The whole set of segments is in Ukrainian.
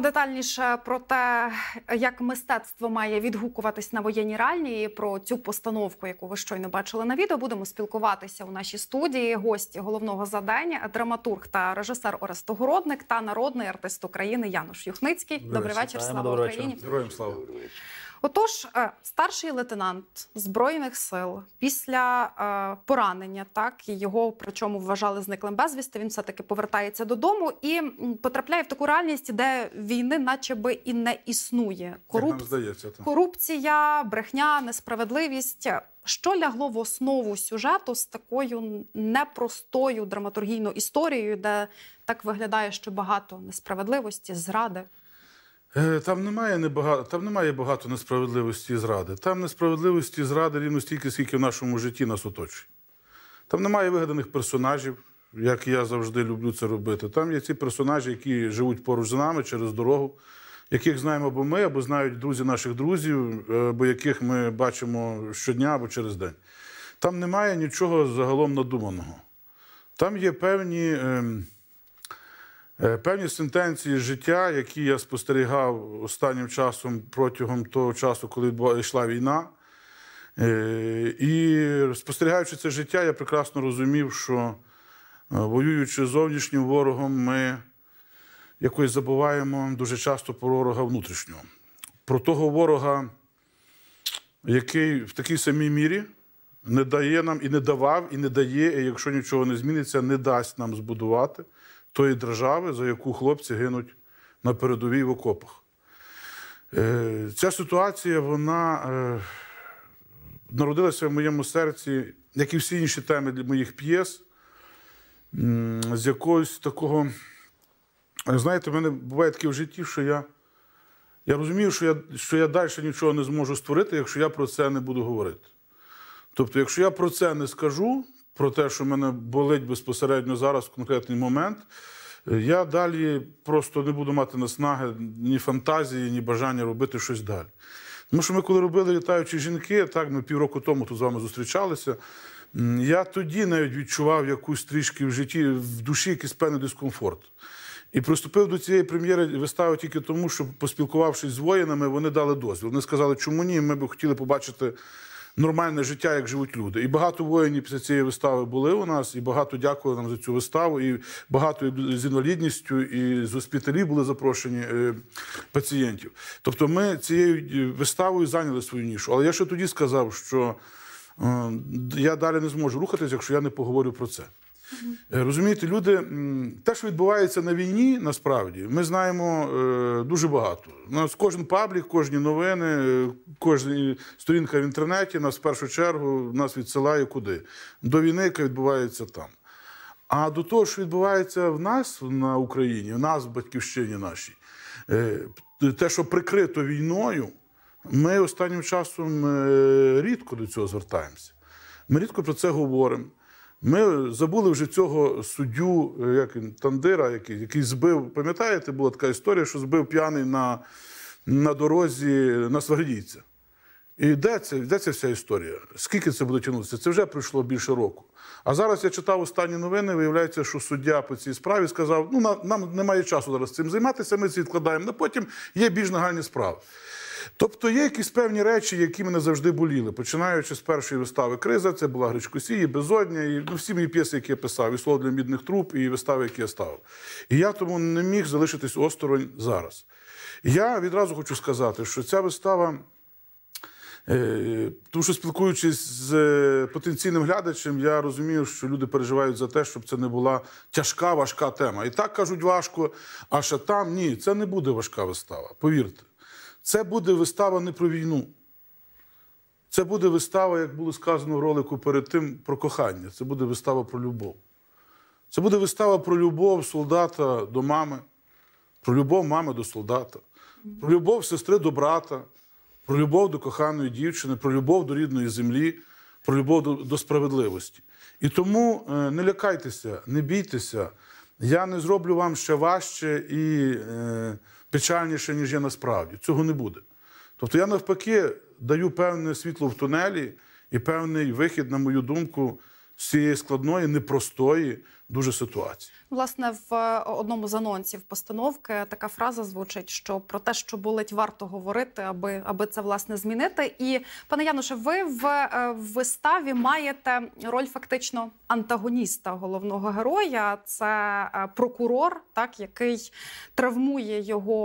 детальніше про те, як мистецтво має відгукуватись на воєнні реалії, про цю постановку, яку ви щойно бачили на відео, будемо спілкуватися у нашій студії. Гості головного задання, драматург та режисер Орест Огородник та народний артист України Януш Юхницький. Добрий, Добрий вечір. Слава Добрий Україні. Вечір. Героям слава. Отож, е, старший лейтенант збройних сил після е, поранення, так його причому вважали зниклим безвісти. Він все таки повертається додому і потрапляє в таку реальність, де війни, наче би і не існує. Коруп... Як нам здається, то. корупція, брехня, несправедливість. Що лягло в основу сюжету з такою непростою драматургійною історією, де так виглядає, що багато несправедливості, зради. Е, там немає небагато, там немає багато несправедливості і зради. Там несправедливості і зради рівно стільки, скільки в нашому житті нас оточує. Там немає вигаданих персонажів, як я завжди люблю це робити. Там є ці персонажі, які живуть поруч з нами через дорогу, яких знаємо або ми, або знають друзі наших друзів, е, або яких ми бачимо щодня або через день. Там немає нічого загалом надуманого. Там є певні. Ем, Е, певні сентенції життя, які я спостерігав останнім часом протягом того часу, коли йшла війна. Е, і спостерігаючи це життя, я прекрасно розумів, що е, воюючи з зовнішнім ворогом, ми якось забуваємо дуже часто про ворога внутрішнього, про того ворога, який в такій самій мірі не дає нам і не давав, і не дає, і якщо нічого не зміниться, не дасть нам збудувати тої держави, за яку хлопці гинуть на передовій в окопах. Е, ця ситуація, вона е, народилася в моєму серці, як і всі інші теми для моїх п'єс, з якогось такого. Знаєте, в мене буває таке в житті, що я я розумію, що я що я далі нічого не зможу створити, якщо я про це не буду говорити. Тобто, якщо я про це не скажу, про те, що мене болить безпосередньо зараз в конкретний момент. Е, я далі просто не буду мати наснаги ні фантазії, ні бажання робити щось далі. Тому що ми, коли робили літаючі жінки, так ми півроку тому тут з вами зустрічалися. Я тоді навіть відчував якусь трішки в житті, в душі якийсь певний дискомфорт. І приступив до цієї прем'єри вистави тільки тому, що, поспілкувавшись з воїнами, вони дали дозвіл. Вони сказали, чому ні, ми б хотіли побачити нормальне життя, як живуть люди. І багато воїнів після цієї вистави були у нас, і багато дякували нам за цю виставу. І багато з інвалідністю, і з госпіталів були запрошені е, пацієнтів. Тобто, ми цією е, виставою зайняли свою нішу. Але я ще тоді сказав, що е, я далі не зможу рухатися, якщо я не поговорю про це. Е, розумієте, люди, те, що відбувається на війні, насправді ми знаємо е, дуже багато. У нас кожен паблік, кожні новини, е, кожна сторінка в інтернеті нас в першу чергу нас відсилає куди. До війни, яка відбувається там. А до того, що відбувається в нас на Україні, в нас в батьківщині нашій, те, що прикрито війною, ми останнім часом рідко до цього звертаємося. Ми рідко про це говоримо. Ми забули вже цього суддю, е, як він, Тандира, який який збив, пам'ятаєте, була така історія, що збив п'яний на на дорозі на Свагдійця. І де йдеться вся історія. Скільки це буде тягнутися? Це вже пройшло більше року. А зараз я читав останні новини. Виявляється, що суддя по цій справі сказав: ну нам немає часу зараз цим займатися, ми це відкладаємо але потім, є більш нагальні справи. Тобто є якісь певні речі, які мене завжди боліли. Починаючи з першої вистави криза, це була Гречкосі, Безодня, і ну, всі мої п'єси, які я писав, і «Слово для мідних труб, і вистави, які я ставив. І я тому не міг залишитись осторонь зараз. Я відразу хочу сказати, що ця вистава. Е, тому що спілкуючись з е, потенційним глядачем, я розумію, що люди переживають за те, щоб це не була тяжка, важка тема. І так кажуть важко, а ще там ні, це не буде важка вистава. Повірте. Це буде вистава не про війну. Це буде вистава, як було сказано в ролику перед тим, про кохання. Це буде вистава про любов. Це буде вистава про любов солдата до мами, про любов мами до солдата, про любов сестри до брата, про любов до коханої дівчини, про любов до рідної землі, про любов до справедливості. І тому е, не лякайтеся, не бійтеся, я не зроблю вам ще важче і е, печальніше, ніж є насправді. Цього не буде. Тобто, я навпаки даю певне світло в тунелі і певний вихід, на мою думку, з цієї складної, непростої дуже ситуації. Власне, в е, одному з анонсів постановки така фраза звучить, що про те, що болить, варто говорити, аби аби це власне змінити. І пане Януше, ви в е, виставі маєте роль фактично антагоніста головного героя. Це е, прокурор, так який травмує його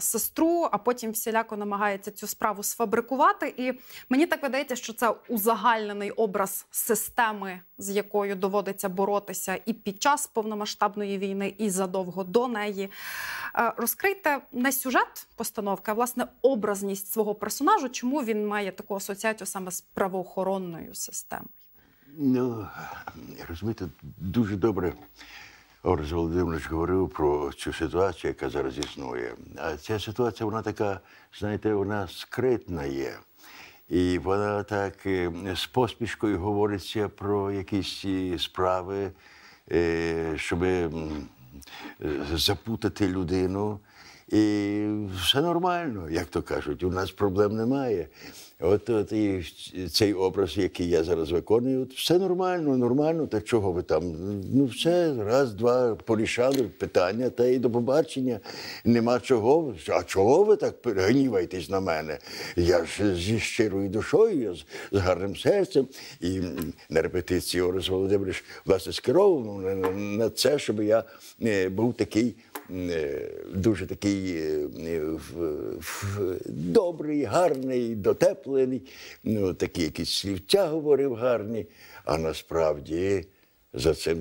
сестру, а потім всіляко намагається цю справу сфабрикувати. І мені так видається, що це узагальнений образ системи, з якою доводиться боротися і під час повномасштабної війни, і задовго до неї. Е, розкрийте не сюжет постановки, а власне образність свого персонажу, чому він має таку асоціацію саме з правоохоронною системою. Ну, розумієте, дуже добре. Орес Володимирович говорив про цю ситуацію, яка зараз існує. А ця ситуація, вона така, знаєте, вона скритна є. І вона так е, з поспішкою говориться про якісь справи, Е, щоб е, запутати людину. І все нормально, як то кажуть, у нас проблем немає. От, от і цей образ, який я зараз виконую, от, все нормально, нормально, та чого ви там? Ну все, раз, два, порішали питання, та й до побачення. Нема чого. А чого ви так гніваєтесь на мене? Я ж зі щирою душою, я з, з гарним серцем. І на репетиції Орес Володимирович власне скеровував на, на це, щоб я е, був такий. Е, дуже такий е, е, добрий, гарний, дотеплений, ну, такі якісь слівця говорив гарні, а насправді за цим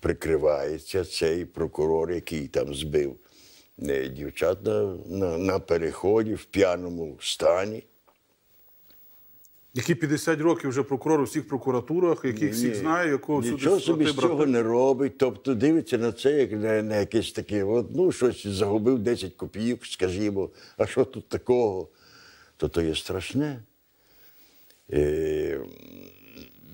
прикривається цей прокурор, який там збив дівчат на, на, на переході в п'яному стані. Які 50 років вже прокурор у всіх прокуратурах, яких всіх знає, якого суду Нічого собі з цього не робить. Тобто дивиться на це, як на, на якесь таке, от, ну, щось загубив 10 копійок, скажімо, а що тут такого? То то є страшне. Е,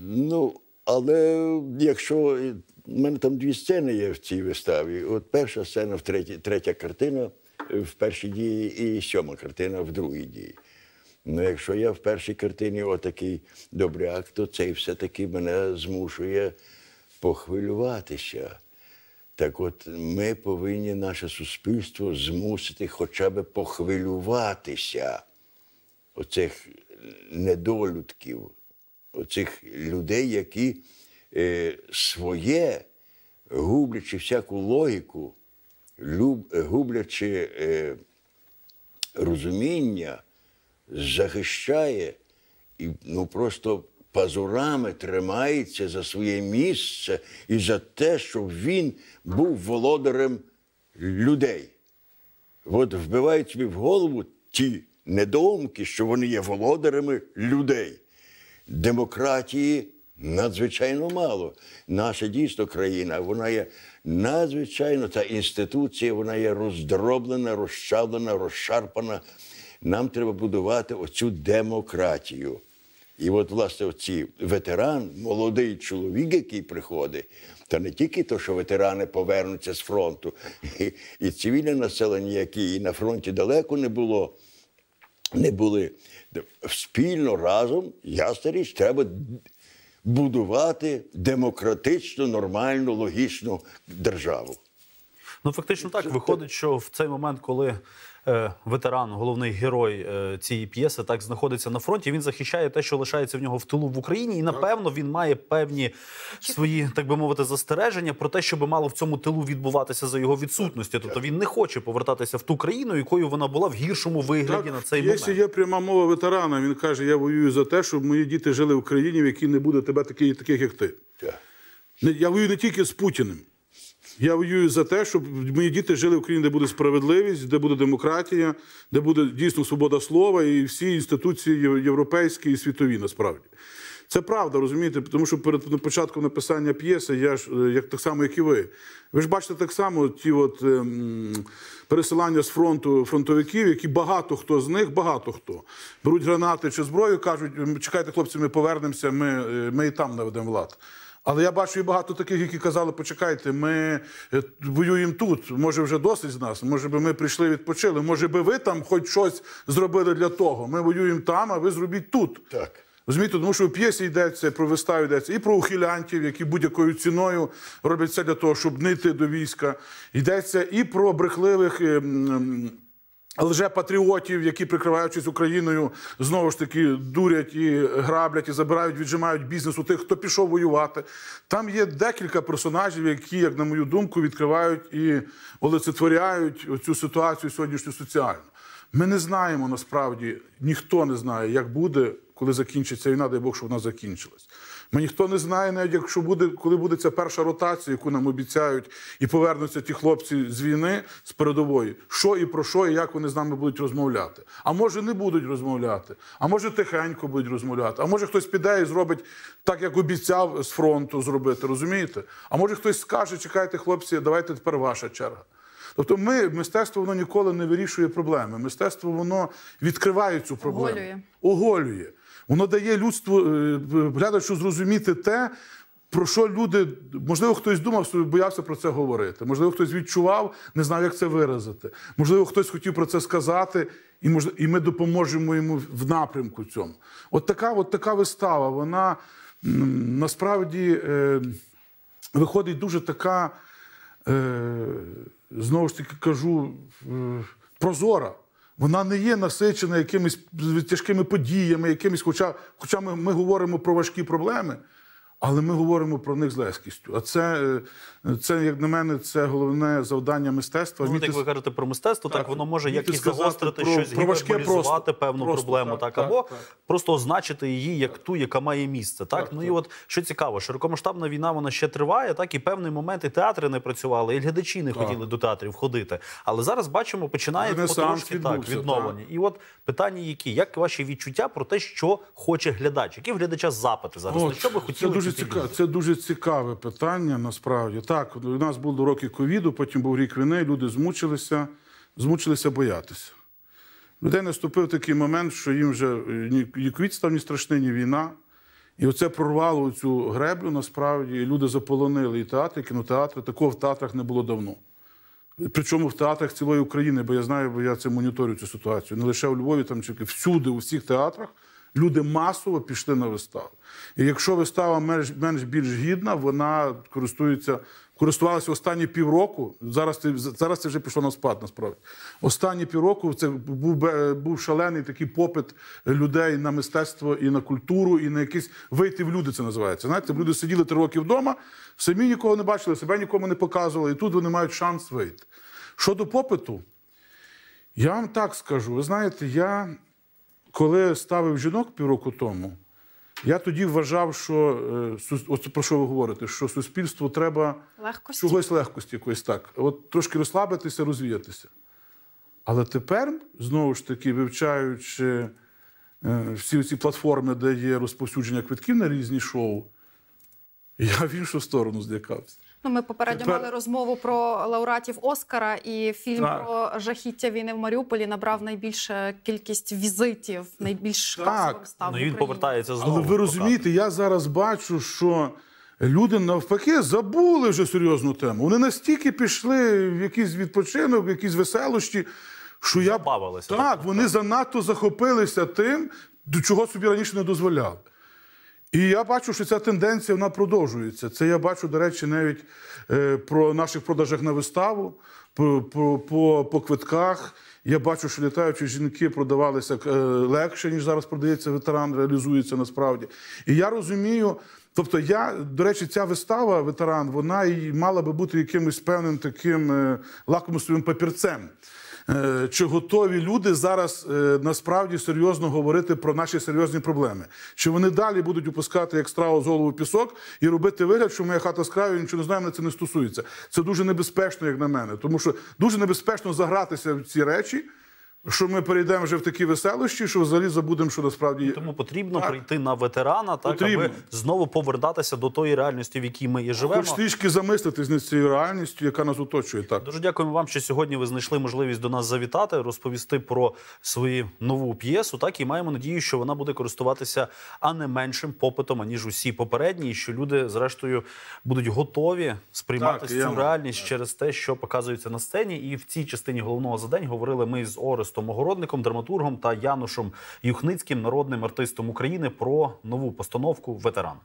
Ну, але якщо У е, мене там дві сцени є в цій виставі. От перша сцена в третій, третя картина е, в першій дії, і сьома картина в другій дії. Ну, якщо я в першій картині отакий добряк, то це все-таки мене змушує похвилюватися. Так от ми повинні наше суспільство змусити хоча б похвилюватися оцих недолюдків, оцих людей, які е, своє, гублячи всяку логіку, люб, гублячи е, розуміння захищає і ну просто пазурами тримається за своє місце і за те, що він був володарем людей. От вбивають собі в голову ті недоумки, що вони є володарями людей. Демократії надзвичайно мало. Наша дійсно країна, вона є надзвичайно та інституція, вона є роздроблена, розчавлена, розшарпана нам треба будувати оцю демократію. І от, власне, оці ветеран, молодий чоловік, який приходить, та не тільки то, що ветерани повернуться з фронту, і, і цивільне населення, яке і на фронті далеко не було, не були. Спільно разом, ясна річ, треба будувати демократичну, нормальну, логічну державу. Ну, фактично так. Виходить, що в цей момент, коли Е, ветеран, головний герой е, цієї п'єси, так знаходиться на фронті. Він захищає те, що лишається в нього в тилу в Україні, і напевно він має певні свої, так би мовити, застереження про те, що би мало в цьому тилу відбуватися за його відсутності. Тобто він не хоче повертатися в ту країну, якою вона була в гіршому вигляді так, на цей момент. Якщо є пряма мова ветерана. Він каже: Я воюю за те, щоб мої діти жили в країні, в якій не буде тебе таких, таких як ти. Я воюю не тільки з Путіним. Я воюю за те, щоб мої діти жили в країні, де буде справедливість, де буде демократія, де буде дійсно свобода слова і всі інституції європейські і світові насправді. Це правда, розумієте, тому що перед початком написання п'єси, я ж е, як так само, як і ви. Ви ж бачите так само ті от ем, пересилання з фронту фронтовиків, які багато хто з них, багато хто беруть гранати чи зброю, кажуть, чекайте, хлопці, ми повернемося, ми, е, ми і там наведемо влад. Але я бачу і багато таких, які казали, почекайте, ми е, воюємо тут. Може, вже досить з нас. Може би ми прийшли, відпочили. Може би ви там хоч щось зробили для того. Ми воюємо там, а ви зробіть тут. Так. Розумієте, тому що у п'єсі йдеться про виставу йдеться і про ухилянтів, які будь-якою ціною роблять це для того, щоб не до війська. Йдеться і про брехливих. Ем, ем, лжепатріотів, які прикриваючись Україною, знову ж таки дурять і граблять, і забирають, віджимають бізнес у тих, хто пішов воювати. Там є декілька персонажів, які, як на мою думку, відкривають і олицетворяють цю ситуацію сьогоднішню соціальну. Ми не знаємо насправді, ніхто не знає, як буде коли закінчиться війна, дай Бог, що вона закінчилась. Ми ніхто не знає, навіть якщо буде, коли буде ця перша ротація, яку нам обіцяють, і повернуться ті хлопці з війни, з передової, що і про що, і як вони з нами будуть розмовляти. А може не будуть розмовляти, а може тихенько будуть розмовляти, а може хтось піде і зробить так, як обіцяв з фронту зробити, розумієте? А може хтось скаже, чекайте, хлопці, давайте тепер ваша черга. Тобто, ми мистецтво воно ніколи не вирішує проблеми. Мистецтво воно відкриває цю проблему, оголює. оголює. Воно дає людству е, глядачу зрозуміти те. Про що люди, можливо, хтось думав, що боявся про це говорити, можливо, хтось відчував, не знав, як це виразити. Можливо, хтось хотів про це сказати, і можливо, і ми допоможемо йому в напрямку цьому. От така от така вистава, вона насправді е, виходить дуже така, е, знову ж таки кажу, е, прозора. Вона не є насичена якимись тяжкими подіями, якимись, хоча, хоча ми, ми говоримо про важкі проблеми. Але ми говоримо про них з лескістю. А це, е, це як на мене, це головне завдання мистецтва. Ну, Як ви кажете про мистецтво, так, так воно може якось загострити про, щось, гіперболізувати певну просто, проблему, так, так або так, просто означити її як ту, яка має місце. Так ну і от що цікаво, широкомасштабна війна вона ще триває, так і певний момент і театри не працювали, і глядачі не хотіли до театрів ходити. Але зараз бачимо, починає потрошки так відновлення. І от питання, які як ваші відчуття про те, що хоче глядач, які глядача запити зараз, О, на що ви хотіли цікаве. Це дуже цікаве питання. Насправді так, у нас були роки ковіду, потім був рік війни. Люди змучилися, змучилися боятися. Людей наступив такий момент, що їм вже е, ні квіт став ні страшний, ні війна. І оце прорвало цю греблю. Насправді і люди заполонили і театр, і кінотеатри. Такого в театрах не було давно. Причому в театрах цілої України, бо я знаю, бо я це моніторю цю ситуацію. Не лише у Львові, там чи всюди, у всіх театрах. Люди масово пішли на виставу. І якщо вистава менш більш гідна, вона користується користувалася останні півроку. Зараз це зараз це вже пішло на спад. Насправді останні півроку це був був шалений такий попит людей на мистецтво і на культуру, і на якісь вийти в люди. Це називається. Знаєте, люди сиділи три роки вдома, самі нікого не бачили, себе нікому не показували, і тут вони мають шанс вийти. Щодо попиту, я вам так скажу: ви знаєте, я коли ставив жінок півроку тому, я тоді вважав, що е, от про що ви говорите, що суспільству треба легкості. чогось легкості, якось так. От трошки розслабитися, розвіятися. Але тепер, знову ж таки, вивчаючи е, всі ці платформи, де є розповсюдження квитків на різні шоу, я в іншу сторону злякався. Ну, ми попередньо Тепер... мали розмову про лауреатів Оскара, і фільм так. про жахіття війни в Маріуполі набрав найбільше кількість візитів, найбільш так. Ну, він повертається знову. Але ви розумієте, я зараз бачу, що. Люди навпаки забули вже серйозну тему. Вони настільки пішли в якийсь відпочинок, в якісь веселощі, що я Забавилися. так. Вони занадто захопилися тим, до чого собі раніше не дозволяли. І я бачу, що ця тенденція вона продовжується. Це я бачу, до речі, навіть е, про наших продажах на виставу, по, по, по, по квитках. Я бачу, що літаючі жінки продавалися е, легше, ніж зараз продається ветеран, реалізується насправді. І я розумію, тобто, я, до речі, ця вистава, ветеран, вона і мала би бути якимось певним таким е, лакомствовим папірцем. Е, чи готові люди зараз е, насправді серйозно говорити про наші серйозні проблеми? Чи вони далі будуть упускати як страус голову пісок і робити вигляд, що моя хата з краю нічого не знає, на це не стосується? Це дуже небезпечно, як на мене, тому що дуже небезпечно загратися в ці речі. Що ми перейдемо вже в такі веселощі, що взагалі забудемо, що насправді тому потрібно так. прийти на ветерана, так аби знову повертатися до тої реальності, в якій ми і живемо. Хоч трішки замислитись над цією реальністю, яка нас оточує. Так дуже дякуємо вам, що сьогодні ви знайшли можливість до нас завітати, розповісти про свою нову п'єсу. Так і маємо надію, що вона буде користуватися а не меншим попитом аніж усі попередні, і що люди, зрештою, будуть готові сприймати так, цю реальність так. через те, що показується на сцені. І в цій частині головного за день говорили ми з Орес. Орестом Огородником, драматургом та Янушем Юхницьким, народним артистом України, про нову постановку Ветеран.